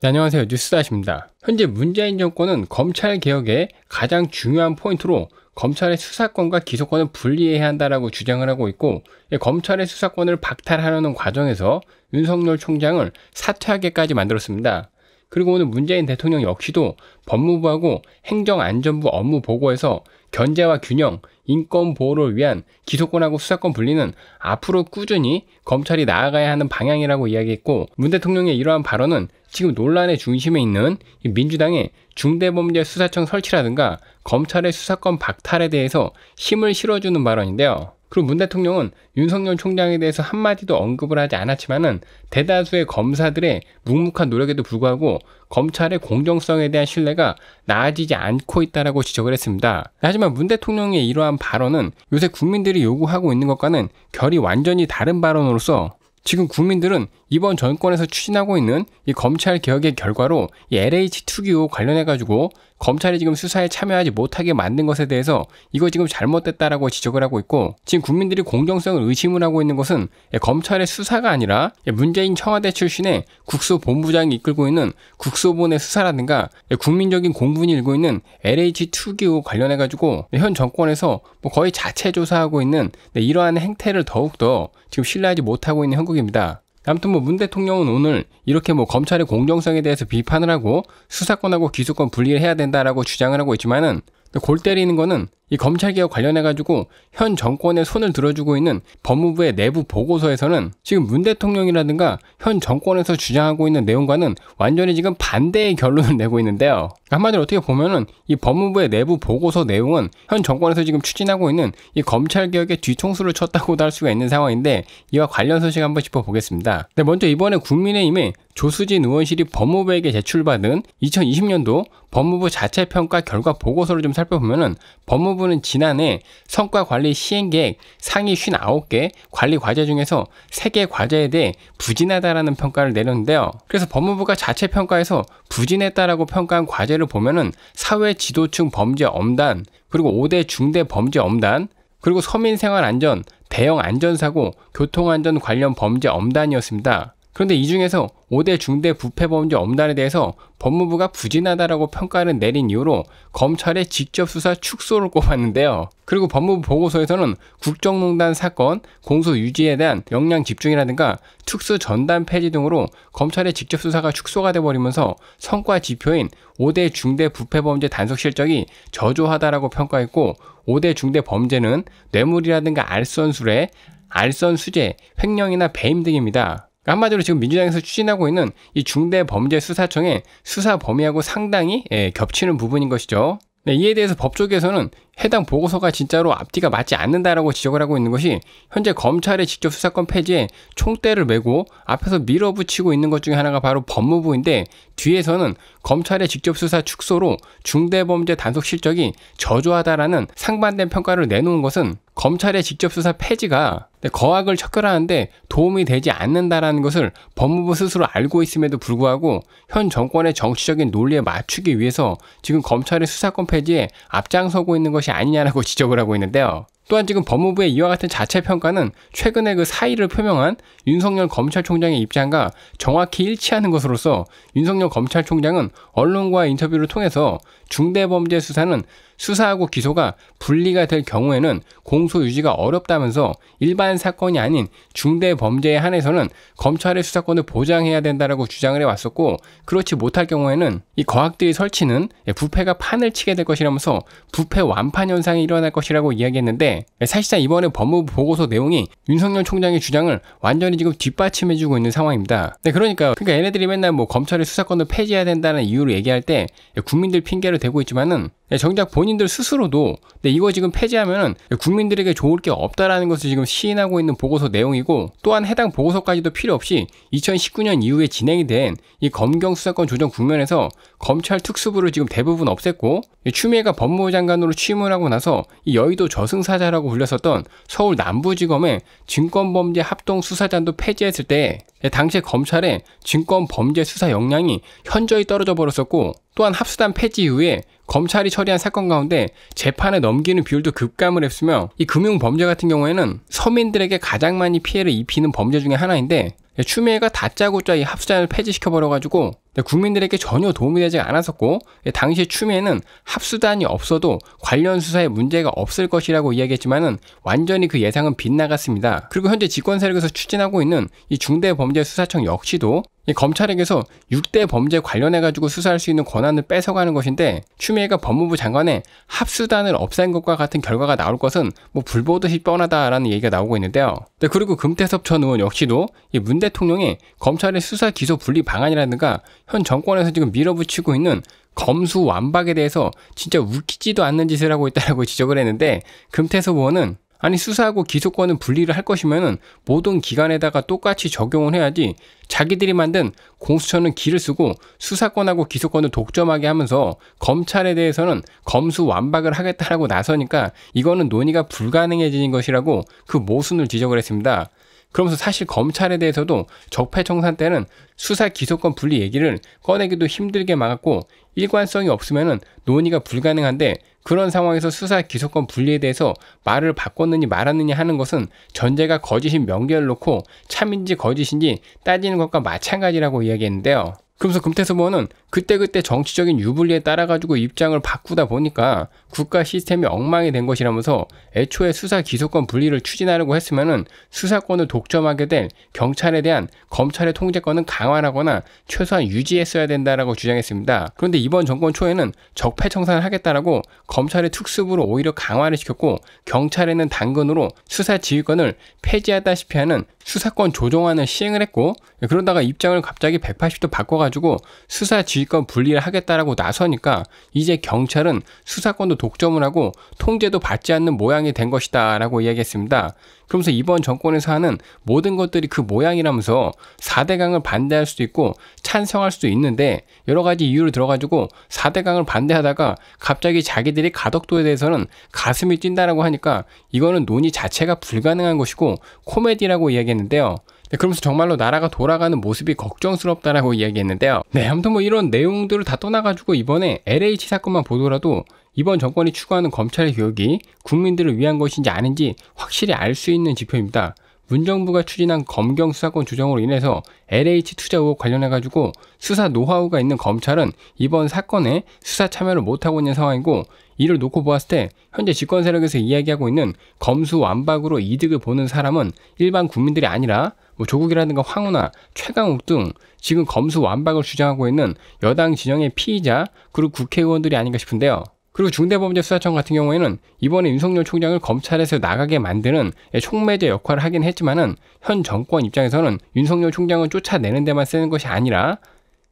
네, 안녕하세요. 뉴스다십니다. 현재 문재인 정권은 검찰 개혁의 가장 중요한 포인트로 검찰의 수사권과 기소권을 분리해야 한다라고 주장을 하고 있고 예, 검찰의 수사권을 박탈하려는 과정에서 윤석열 총장을 사퇴하게까지 만들었습니다. 그리고 오늘 문재인 대통령 역시도 법무부하고 행정안전부 업무 보고에서 견제와 균형, 인권 보호를 위한 기소권하고 수사권 분리는 앞으로 꾸준히 검찰이 나아가야 하는 방향이라고 이야기했고 문 대통령의 이러한 발언은 지금 논란의 중심에 있는 민주당의 중대범죄수사청 설치라든가 검찰의 수사권 박탈에 대해서 힘을 실어주는 발언인데요. 그리고 문 대통령은 윤석열 총장에 대해서 한마디도 언급을 하지 않았지만은 대다수의 검사들의 묵묵한 노력에도 불구하고 검찰의 공정성에 대한 신뢰가 나아지지 않고 있다라고 지적을 했습니다. 하지만 문 대통령의 이러한 발언은 요새 국민들이 요구하고 있는 것과는 결이 완전히 다른 발언으로서 지금 국민들은 이번 정권에서 추진하고 있는 이 검찰 개혁의 결과로 이 LH 투기 후 관련해 가지고 검찰이 지금 수사에 참여하지 못하게 만든 것에 대해서 이거 지금 잘못됐다라고 지적을 하고 있고 지금 국민들이 공정성을 의심을 하고 있는 것은 검찰의 수사가 아니라 문재인 청와대 출신의 국소본부장이 이끌고 있는 국소본의 수사라든가 국민적인 공분이 일고 있는 LH 투기 후 관련해 가지고 현 정권에서 뭐 거의 자체 조사하고 있는 네, 이러한 행태를 더욱더 지금 신뢰하지 못하고 있는 한국입니다. 아무튼 뭐 문 대통령은 오늘 이렇게 뭐 검찰의 공정성에 대해서 비판을 하고 수사권하고 기소권 분리를 해야 된다라고 주장을 하고 있지만은 골 때리는 거는 이 검찰개혁 관련해가지고 현 정권의 손을 들어주고 있는 법무부의 내부 보고서에서는 지금 문 대통령이라든가 현 정권에서 주장하고 있는 내용과는 완전히 지금 반대의 결론을 내고 있는데요. 한마디로 어떻게 보면은 이 법무부의 내부 보고서 내용은 현 정권에서 지금 추진하고 있는 이 검찰개혁의 뒤통수를 쳤다고도 할 수가 있는 상황인데 이와 관련 소식 한번 짚어보겠습니다. 네, 먼저 이번에 국민의힘에 조수진 의원실이 법무부에게 제출받은 2020년도 법무부 자체 평가 결과 보고서를 좀 살펴보면은 법무부 부분은 지난해 성과 관리 시행 계획 상위 59개 관리 과제 중에서 3개 과제에 대해 부진하다라는 평가를 내렸는데요. 그래서 법무부가 자체 평가에서 부진했다라고 평가한 과제를 보면은 사회 지도층 범죄 엄단, 그리고 5대 중대 범죄 엄단, 그리고 서민생활 안전, 대형 안전사고, 교통안전 관련 범죄 엄단이었습니다. 그런데 이 중에서 5대 중대 부패범죄 엄단에 대해서 법무부가 부진하다라고 평가를 내린 이유로 검찰의 직접 수사 축소를 꼽았는데요. 그리고 법무부 보고서에서는 국정농단 사건, 공소 유지에 대한 역량 집중이라든가 특수 전단 폐지 등으로 검찰의 직접 수사가 축소가 돼버리면서 성과 지표인 5대 중대 부패범죄 단속 실적이 저조하다라고 평가했고 5대 중대 범죄는 뇌물이라든가 알선 수뢰, 알선 수재, 횡령이나 배임 등입니다. 그러니까 한마디로 지금 민주당에서 추진하고 있는 이 중대범죄수사청의 수사 범위하고 상당히 예, 겹치는 부분인 것이죠. 네, 이에 대해서 법조계에서는 해당 보고서가 진짜로 앞뒤가 맞지 않는다라고 지적을 하고 있는 것이 현재 검찰의 직접 수사권 폐지에 총대를 메고 앞에서 밀어붙이고 있는 것 중에 하나가 바로 법무부인데 뒤에서는 검찰의 직접 수사 축소로 중대범죄 단속 실적이 저조하다라는 상반된 평가를 내놓은 것은 검찰의 직접 수사 폐지가 네, 거악을 척결하는데 도움이 되지 않는다라는 것을 법무부 스스로 알고 있음에도 불구하고 현 정권의 정치적인 논리에 맞추기 위해서 지금 검찰의 수사권 폐지에 앞장서고 있는 것이 것이 아니냐라고 지적을 하고 있는데요. 또한 지금 법무부의 이와 같은 자체 평가는 최근에 그 사의를 표명한 윤석열 검찰총장의 입장과 정확히 일치하는 것으로서 윤석열 검찰총장은 언론과 인터뷰를 통해서 중대범죄 수사는 수사하고 기소가 분리가 될 경우에는 공소 유지가 어렵다면서 일반 사건이 아닌 중대범죄에 한해서는 검찰의 수사권을 보장해야 된다라고 주장을 해왔었고 그렇지 못할 경우에는 이 거학들이 설치는 부패가 판을 치게 될 것이라면서 부패 완판 현상이 일어날 것이라고 이야기했는데 네, 사실상 이번에 법무부 보고서 내용이 윤석열 총장의 주장을 완전히 지금 뒷받침해주고 있는 상황입니다. 네, 그러니까 그러니까 얘네들이 맨날 뭐 검찰의 수사권을 폐지해야 된다는 이유로 얘기할 때 국민들 핑계를 대고 있지만은 네, 정작 본인들 스스로도 근 네, 이거 지금 폐지하면 국민들에게 좋을 게 없다라는 것을 지금 시인하고 있는 보고서 내용이고 또한 해당 보고서까지도 필요 없이 2019년 이후에 진행이 된 이 검경 수사권 조정 국면에서 검찰 특수부를 지금 대부분 없앴고 추미애가 법무부 장관으로 취임을 하고 나서 이 여의도 저승사자라고 불렸었던 서울 남부지검의 증권범죄 합동 수사단도 폐지했을 때 네, 당시에 검찰의 증권범죄 수사 역량이 현저히 떨어져 버렸었고 또한 합수단 폐지 이후에 검찰이 처리한 사건 가운데 재판에 넘기는 비율도 급감을 했으며 이 금융 범죄 같은 경우에는 서민들에게 가장 많이 피해를 입히는 범죄 중의 하나인데 추미애가 다짜고짜 이합수자를 폐지시켜 버려가지고 국민들에게 전혀 도움이 되지 않았었고 예, 당시 추미애는 합수단이 없어도 관련 수사에 문제가 없을 것이라고 이야기했지만은 완전히 그 예상은 빗나갔습니다. 그리고 현재 집권 세력에서 추진하고 있는 이 중대범죄수사청 역시도 검찰에게서 6대 범죄 관련해가지고 수사할 수 있는 권한을 뺏어가는 것인데 추미애가 법무부 장관의 합수단을 없앤 것과 같은 결과가 나올 것은 뭐 불보듯이 뻔하다라는 얘기가 나오고 있는데요. 네, 그리고 금태섭 전 의원 역시도 문대통령이 검찰의 수사 기소 분리 방안이라든가 현 정권에서 지금 밀어붙이고 있는 검수 완박에 대해서 진짜 웃기지도 않는 짓을 하고 있다라고 지적을 했는데 금태섭 의원은 아니 수사하고 기소권은 분리를 할 것이면은 모든 기관에다가 똑같이 적용을 해야지 자기들이 만든 공수처는 기를 쓰고 수사권하고 기소권을 독점하게 하면서 검찰에 대해서는 검수 완박을 하겠다라고 나서니까 이거는 논의가 불가능해진 것이라고 그 모순을 지적을 했습니다. 그러면서 사실 검찰에 대해서도 적폐청산 때는 수사 기소권 분리 얘기를 꺼내기도 힘들게 막았고 일관성이 없으면 논의가 불가능한데 그런 상황에서 수사 기소권 분리에 대해서 말을 바꿨느니 말았느니 하는 것은 전제가 거짓인 명결을 놓고 참인지 거짓인지 따지는 것과 마찬가지라고 이야기했는데요. 그러면서 금태섭 의원은 그때그때 정치적인 유불리에 따라 가지고 입장을 바꾸다 보니까 국가 시스템이 엉망이 된 것이라면서 애초에 수사 기소권 분리를 추진하려고 했으면은 수사권을 독점하게 된 경찰에 대한 검찰의 통제권은 강화하거나 최소한 유지했어야 된다라고 주장했습니다. 그런데 이번 정권 초에는 적폐 청산을 하겠다라고 검찰의 특수부로 오히려 강화를 시켰고 경찰에는 당근으로 수사 지휘권을 폐지하다시피 하는 수사권 조정안을 시행을 했고 그러다가 입장을 갑자기 180도 바꿔 가지고 수사 지휘 주의권 분리를 하겠다라고 나서니까 이제 경찰은 수사권도 독점을 하고 통제도 받지 않는 모양이 된 것이다라고 이야기했습니다. 그러면서 이번 정권에서 하는 모든 것들이 그 모양이라면서 4대강을 반대할 수도 있고 찬성할 수도 있는데 여러 가지 이유를 들어가지고 4대강을 반대하다가 갑자기 자기들이 가덕도에 대해서는 가슴이 뛴다라고 하니까 이거는 논의 자체가 불가능한 것이고 코미디라고 이야기했는데요. 네, 그러면서 정말로 나라가 돌아가는 모습이 걱정스럽다라고 이야기했는데요. 네, 아무튼 뭐 이런 내용들을 다 떠나가지고 이번에 LH 사건만 보더라도 이번 정권이 추구하는 검찰의 개혁이 국민들을 위한 것인지 아닌지 확실히 알 수 있는 지표입니다. 문정부가 추진한 검경 수사권 조정으로 인해서 LH 투자 의혹 관련해가지고 수사 노하우가 있는 검찰은 이번 사건에 수사 참여를 못하고 있는 상황이고 이를 놓고 보았을 때 현재 집권 세력에서 이야기하고 있는 검수 완박으로 이득을 보는 사람은 일반 국민들이 아니라 뭐 조국이라든가 황우나 최강욱 등 지금 검수 완박을 주장하고 있는 여당 진영의 피의자 그리고 국회의원들이 아닌가 싶은데요. 그리고 중대범죄수사청 같은 경우에는 이번에 윤석열 총장을 검찰에서 나가게 만드는 총매제 역할을 하긴 했지만은 현 정권 입장에서는 윤석열 총장을 쫓아내는 데만 쓰는 것이 아니라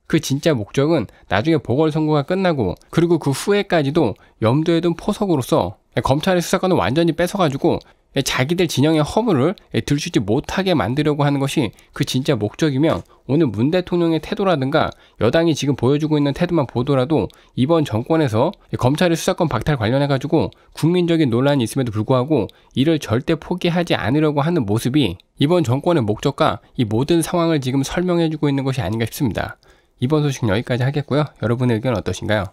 그 진짜 목적은 나중에 보궐선거가 끝나고 그리고 그 후에까지도 염두에 둔 포석으로서 검찰의 수사권을 완전히 뺏어가지고 자기들 진영의 허물을 들추지 못하게 만들려고 하는 것이 그 진짜 목적이며 오늘 문 대통령의 태도라든가 여당이 지금 보여주고 있는 태도만 보더라도 이번 정권에서 검찰의 수사권 박탈 관련해 가지고 국민적인 논란이 있음에도 불구하고 이를 절대 포기하지 않으려고 하는 모습이 이번 정권의 목적과 이 모든 상황을 지금 설명해 주고 있는 것이 아닌가 싶습니다. 이번 소식 여기까지 하겠고요. 여러분의 의견 어떠신가요?